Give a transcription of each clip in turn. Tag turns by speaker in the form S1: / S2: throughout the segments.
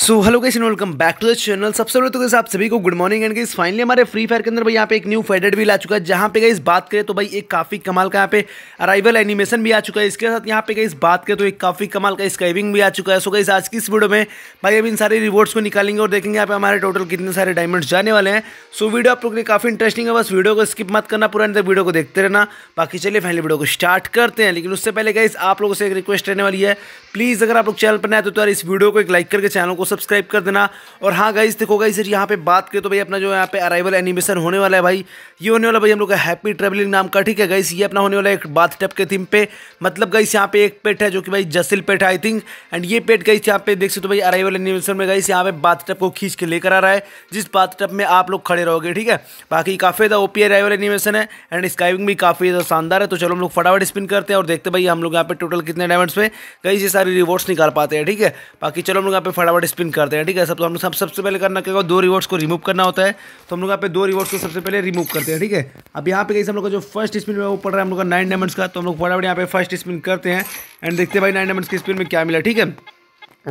S1: so hello and welcome back to the channel सबसे पहले तो गाइस आप सभी को good morning and guys finally हमारे फ्री फायर के अंदर भाई यहाँ पे एक न्यू फेडेड भी आ चुका है जहाँ पे गाइस बात करें तो भाई एक काफ़ी कमाल का यहाँ पे अराइवल एनिमेशन भी आ चुका है इसके साथ यहाँ पे गाइस बात करें तो एक काफ़ी कमाल का स्काइविंग भी आ चुका है सो गाइस आज की इस वीडियो में भाई अभी इन सारे रिवॉर्ड्स को निकालेंगे और देखेंगे यहाँ पे हमारे टोटल कितने सारे डायमंड्स जाने वाले हैं सो वीडियो आप लोग काफ़ी इंटरेस्टिंग है बस वीडियो को स्किप मत करना पूरा अंदर वीडियो को देखते रहना बाकी चलिए फाइनली वीडियो को स्टार्ट करते हैं लेकिन उससे पहले गाइस आप लोगों से एक रिक्वेस्ट रहने वाली है प्लीज़ अगर आप लोग चैनल पर नए तो, तो यार इस वीडियो को एक लाइक करके चैनल को को सब्सक्राइब कर देना और हाँ गाइज देखो गाइज सर यहाँ पे बात करें तो भाई अपना जो यहाँ पे अराइवल एनिमेशन होने वाला है भाई ये होने वाला भाई हम लोग का हैप्पी ट्रेवलिंग नाम का ठीक है गाइस ये अपना होने वाला है एक बाथ टप के थीम पे मतलब गाइस यहाँ पे एक पेट है जो कि भाई जसिल पेट आई थिंक एंड ये पेट गई यहाँ पे देख सकते हो भाई अराइवल एनिमेशन में गई यहाँ पे बाथ टप को खींच के लेकर आ रहा है जिस बाथ टप में आप लोग खड़े रहोगे ठीक है बाकी काफ़ी ज़्यादा ओपी अराइवल एनिमेशन है एंड स्काइविंग भी काफ़ी ज़्यादा शानदार है तो चलो हम लोग फटाफट स्पिन करते हैं और देखते भाई हम लोग यहाँ पे टोटल कितने डायमंड्स में गाइस ये सारी रिवॉर्ड्स निकाल पाते हैं ठीक है बाकी चलो हम लोग यहाँ पे फटाफट स्पिन करते हैं ठीक है सब तो हम लोग सब सबसे पहले करना क्या दो रिवॉर्ड्स को रिमूव करना होता है तो हम लोग यहाँ पे दो रिवॉर्ड्स को सबसे पहले रिमूव करते हैं ठीक है अब यहाँ पे कहीं हम लोग का जो फर्स्ट स्पिन है वो पड़ रहा है हम लोग का नाइन डायमंड्स का तो हम लोग फटाफट यहाँ पे फर्स्ट स्पिन करते हैं एंड देखते हैं भाई नाइन डायमंड्स की स्पिन में क्या मिला ठीक है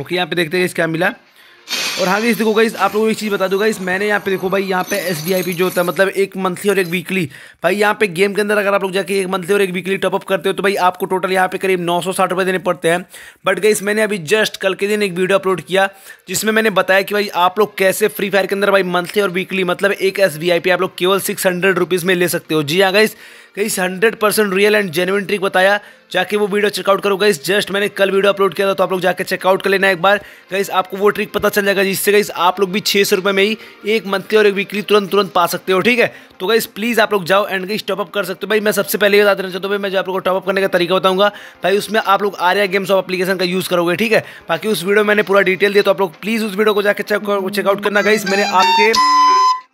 S1: ओके यहाँ पे देखते हैं क्या मिला और हाँ गई देखो गाइस आप लोगों को एक चीज़ बता दूँगा इस मैंने यहाँ पे देखो भाई यहाँ पे एस जो होता है मतलब एक मंथली और एक वीकली भाई यहाँ पे गेम के अंदर अगर आप लोग जाके एक मंथली और एक वीकली टॉपअप करते हो तो भाई आपको टोटल यहाँ पे करीब नौ सौ देने पड़ते हैं बट गई मैंने अभी जस्ट कल के दिन एक वीडियो अपलोड किया जिसमें मैंने बताया कि भाई आप लोग कैसे फ्री फायर के अंदर भाई मंथली और वीकली मतलब एक एस आप लोग केवल सिक्स में ले सकते हो जी हाँ गाइस कई hundred percent real and genuine trick बताया जाके वो वीडियो चेकआउट करो गई जस्ट मैंने कल वीडियो अपलोड किया था तो आप लोग जाकर चेकआउट कर लेना एक बार गई आपको वो ट्रिक पता चल जाएगा जिससे गई आप लोग भी छः सौ रुपये में ही एक मंथली और एक वीकली तुरंत तुरंत पा सकते हो ठीक है तो गई प्लीज़ आप लोग जाओ एंड गई टॉपअप कर सकते हो भाई मैं सबसे पहले बता देना चाहता हूँ भाई मैं आप लोग को टॉपअप करने का तरीका बताऊँगा भाई उसमें आप लोग आर्या गेम्स ऑफ अपलीकेशन का यूज़ करोगे ठीक है बाकी उस वीडियो मैंने पूरा डिटेल दिया तो आप लोग प्लीज़ उस वीडियो को जाकर चेकआउट करना गई मैंने आपके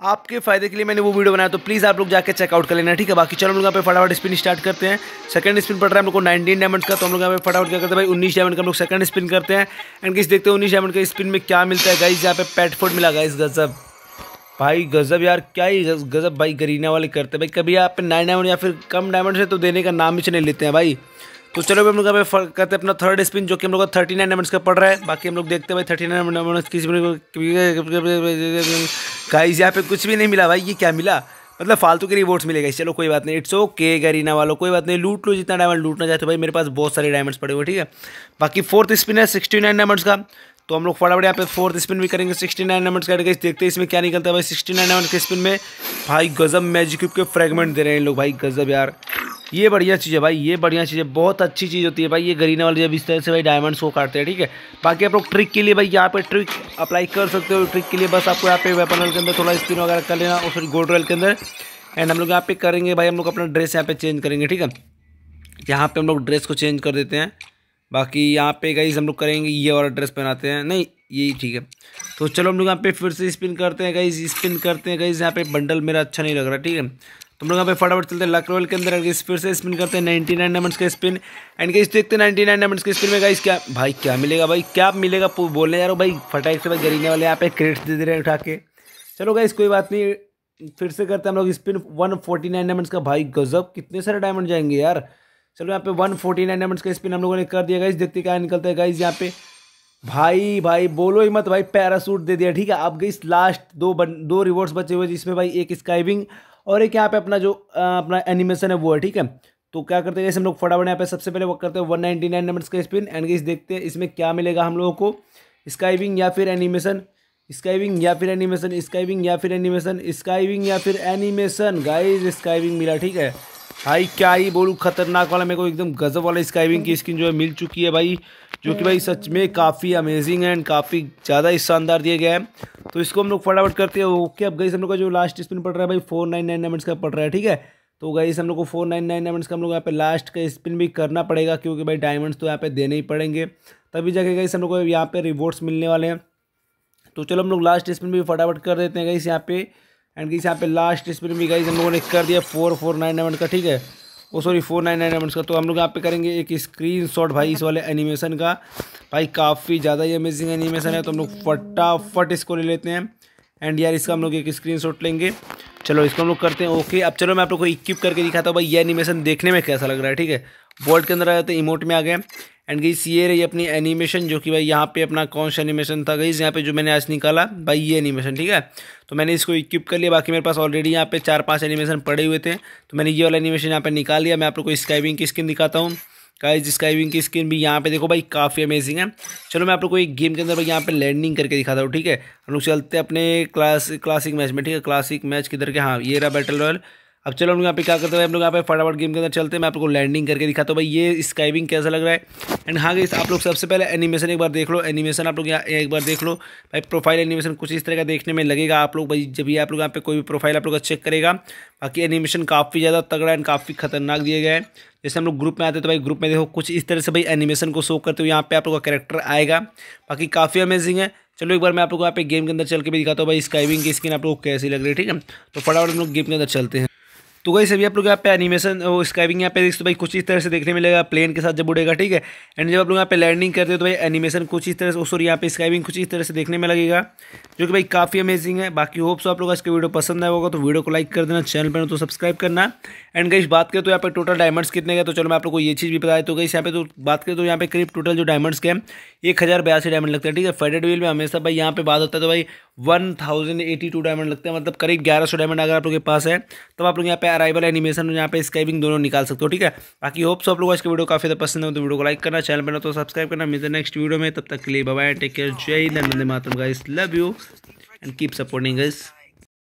S1: आपके फ़ायदे के लिए मैंने वो वीडियो बनाया तो प्लीज़ आप लोग जाकर चेकआउट कर लेना ठीक है बाकी चलो हम लोग यहाँ पे फटाफट स्पिन स्टार्ट करते हैं सेकंड स्पिन पड़ रहा है हम लोग को नाइनटीन डायमंड का तो हम लोग यहाँ पे फटाफट क्या करते हैं भाई उन्नीस डायमंड का हम लोग सेकंड स्पिन करते हैं एंड किस देखते हैं उन्नीस डायमंड का स्पिन में क्या मिलता है गाइज यहाँ पे पेटफोर्ड मिला गाइज गजब भाई गज़ब यार क्या ही गज़ब भाई गरीना वाले करते हैं भाई कभी आप नाइन डायमंड या फिर कम डायमंड से तो देने का नाम ही नहीं लेते हैं भाई तो चलो हम लोग करते हैं अपना थर्ड स्पिन जो कि हम लोग का थर्टी नाइन का पड़ रहा है बाकी हम लोग देखते भाई थर्टी नाइन किसी गाइस यहाँ पे कुछ भी नहीं मिला भाई ये क्या मिला मतलब फालतू के रिवॉर्ड्स मिलेगा चलो कोई बात नहीं इट्स ओके गरीना वालों कोई बात नहीं लूट लो जितना डायमंड लूटना चाहते भाई मेरे पास बहुत सारे डायमंड्स पड़े हुए ठीक है बाकी फोर्थ स्पिन है सिक्सटी नाइन डायमंड्स का तो हम लोग फटाफट यहाँ पे फोर्थ स्पिन भी करेंगे सिक्सटी नाइन नंबर्स का देखते हैं इसमें क्या निकलता है भाई सिक्सटी नाइन के स्पिन में भाई गजब मैजिक्यूब के फ्रेगमेंट दे रहे हैं लोग भाई गजब यार ये बढ़िया चीज़ है भाई ये बढ़िया चीज़ है बहुत अच्छी चीज़ होती है भाई ये गरीना वाली जब इस तरह से भाई डायमंड्स को काटते हैं ठीक है बाकी आप लोग ट्रिक के लिए भाई यहाँ पे ट्रिक अप्लाई कर सकते हो ट्रिक के लिए बस आपको यहाँ पे वेपन के अंदर थोड़ा स्पिन वगैरह कर लेना और फिर गोल्ड रेल के अंदर एंड हम लोग यहाँ पे करेंगे भाई हम लोग अपना ड्रेस यहाँ पे चेंज करेंगे ठीक है यहाँ पे हम लोग ड्रेस को चेंज कर देते हैं बाकी यहाँ पे गई हम लोग करेंगे ये वाला ड्रेस पहनाते हैं नहीं यही ठीक है तो चलो हम लोग यहाँ पे फिर से स्पिन करते हैं गई स्पिन करते हैं गई यहाँ पे बंडल मेरा अच्छा नहीं लग रहा ठीक है तो हम लोग यहाँ पे फटाफट चलते हैं लक लकरोल के अंदर इस फिर से स्पिन करते हैं नाइनटी नाइन डायमंड्स का स्पिन एंड गाइस देखते हैं नाइनटी नाइन डायमंड्स के स्पिन में गाइस क्या भाई क्या मिलेगा भाई क्या मिलेगा बोलने जा रहा हूँ भाई फटाक से भाई गरीने वाले यहाँ पे क्रेडिट दे दे रहे हैं उठा के चलो गाइस कोई बात नहीं फिर से करते हैं हम लोग spin one forty nine diamonds का भाई गजब कितने सारे डायमंड जाएंगे यार चलो यहाँ पे वन फोर्टी नाइन डायमंड्स का स्पिन हम लोगों ने कर दिया गाइस देखते क्या निकलता है गाइस यहाँ पे भाई भाई बोलो ही मत भाई पैरासूट दे दिया ठीक है अब गई लास्ट दो बन, दो रिवॉर्ड्स बचे हुए जिसमें भाई एक स्काइविंग और एक यहाँ पे अपना जो अपना एनिमेशन है वो है ठीक है तो क्या करते हैं हम लोग फटाफट यहाँ पे सबसे पहले वक्त करते हैं वन नाइनटी नाइन नंबर का स्पिन एंड गेस देखते हैं इसमें क्या मिलेगा हम लोगों को स्काइविंग या फिर एनिमेशन स्काइविंग या फिर एनिमेशन स्काइविंग या फिर एनिमेशन स्काइविंग या फिर एनिमेशन गाइज स्काइविंग मिला ठीक है भाई क्या ही बोलूँ खतरनाक वाला मेरे को एकदम गजब वाला स्काइविंग की स्किन जो है मिल चुकी है भाई जो कि भाई सच में काफ़ी अमेजिंग है एंड काफ़ी ज़्यादा ही शानदार दिया गया है तो इसको हम लोग फटाफट करते हैं ओके अब गई हम लोग का जो लास्ट स्पिन पड़ रहा है भाई फोर नाइन नाइन नाइन का पड़ रहा है ठीक है तो गई हम लोग को फोर नाइन नाइन नाइन का हम लोग यहाँ पे लास्ट का स्पिन भी करना पड़ेगा क्योंकि भाई डायमंड्स तो यहाँ पे देने ही पड़ेंगे तभी जाके गई हम लोग को यहाँ पे रिवॉर्ड्स मिलने वाले हैं तो चलो हम लोग लास्ट स्पिन भी फटाफट कर देते हैं गई यहाँ पे एंड गाइस यहाँ पे लास्ट स्पिन भी गाइस हम लोगों ने कर दिया फोर फोर नाइन नाइन का ठीक है वो sorry four nine nine nine का तो हम लोग यहाँ पे करेंगे एक स्क्रीन शॉट भाई इस वाले एनिमेशन का भाई काफ़ी ज़्यादा ही अमेजिंग एनिमेशन है तो हम लोग फटाफट इसको ले लेते हैं एंड यार इसका हम लोग एक स्क्रीन शॉट लेंगे चलो इसको हम लोग करते हैं ओके अब चलो मैं आप लोग को इक्विप करके दिखाता हूँ भाई ये एनिमेशन देखने में कैसा लग रहा है ठीक है बोर्ड के अंदर आ जाते हैं इमोट में आ गए एंड गई ये रही अपनी एनिमेशन जो कि भाई यहाँ पे अपना कौन सा एनिमेशन था गई यहाँ पे जो मैंने आज निकाला भाई ये एनिमेशन ठीक है तो मैंने इसको इक्विप कर लिया बाकी मेरे पास ऑलरेडी यहाँ पे चार पांच एनिमेशन पड़े हुए थे तो मैंने ये वाला एनिमेशन यहाँ पे निकाल लिया मैं आप लोग को स्काइविंग की स्किन दिखाता हूँ गाइज स्काइविंग की स्किन भी यहाँ पे देखो भाई काफ़ी अमेजिंग है चलो मैं आप लोग को एक गेम के अंदर भाई यहाँ पे लैंडिंग करके दिखाता हूँ ठीक है हम लोग चलते अपने क्लास क्लासिक मैच में ठीक है क्लासिक मैच किधर के हाँ ये रहा बैटल रॉयल अब चलो हम लोग यहाँ पे क्या करते हैं हम लोग यहाँ पे फटाफट गेम के अंदर चलते हैं मैं आपको लैंडिंग करके दिखाता हूँ भाई ये स्काइविंग कैसा लग रहा है एंड हाँ गई आप लोग सबसे पहले एनिमेशन एक बार देख लो एनिमेशन आप लोग यहाँ एक बार देख लो भाई प्रोफाइल एनिमेशन कुछ इस तरह का देखने में लगेगा आप लोग भाई जब भी आप लोग यहाँ पे कोई भी प्रोफाइल आप लोग का चेक करेगा बाकी एनिमेशन काफ़ी ज़्यादा तगड़ा एंड काफ़ी खतरनाक दिया गया है जैसे हम लोग ग्रुप में आते हैं तो भाई ग्रुप में देखो कुछ इस तरह से भाई एनिमेशन को शो करते हुए यहाँ पे आप लोग का कैरेक्टर आएगा बाकी काफ़ी अमेजिंग है चलो एक बार मैं आप लोग यहाँ पे गेम के अंदर चल के भी दिखाता हूँ भाई स्काइविंग की स्किन आप लोग कैसी लग रही है ठीक है तो फटाफट हम लोग गेम के अंदर चलते हैं तो वही सभी आप लोग यहाँ पे एनिमेशन वो स्काइविंग यहाँ पे देख तो भाई कुछ इस तरह से देखने मिलेगा प्लेन के साथ जब उड़ेगा ठीक है एंड जब आप लोग यहाँ पे लैंडिंग करते हो तो भाई एनिमेशन कुछ इस तरह से सॉरी यहाँ पे स्काइविंग कुछ इस तरह से देखने में लगेगा जो कि भाई काफ़ी अमेजिंग है बाकी होप्स आप लोग आज की वीडियो पसंद आया होगा तो वीडियो को लाइक कर देना चैनल पर तो सब्सक्राइब करना एंड गई बात करें तो यहाँ पे टोटल डायमंड्स कितने गए तो चलो मैं आप लोग को ये चीज़ भी बताया तो गई यहाँ पे तो बात करें तो यहाँ पे करीब टोटल जो डायमंड्स के हैं एक हज़ार बयासी डायमंड लगते हैं ठीक है फेडेड व्हील में हमेशा भाई यहाँ पे बात होता है तो भाई one thousand eighty two diamond लगते हैं मतलब करीब ग्यारह सौ डायमंड अगर आप लोग के पास है तब आप लोग यहाँ पे अराइवल एनिमेशन यहाँ पे स्कैबिंग दोनों निकाल सकते हो ठीक है बाकी होप सब लोग आज के वीडियो काफी पसंद हो तो वीडियो को लाइक करना चैनल बना तो सब्सक्राइब करना मिलते नेक्स्ट वीडियो में तब तक के लिए बाय टेक केयर जय हिंद वंदे मातरम guys love you and keep supporting guys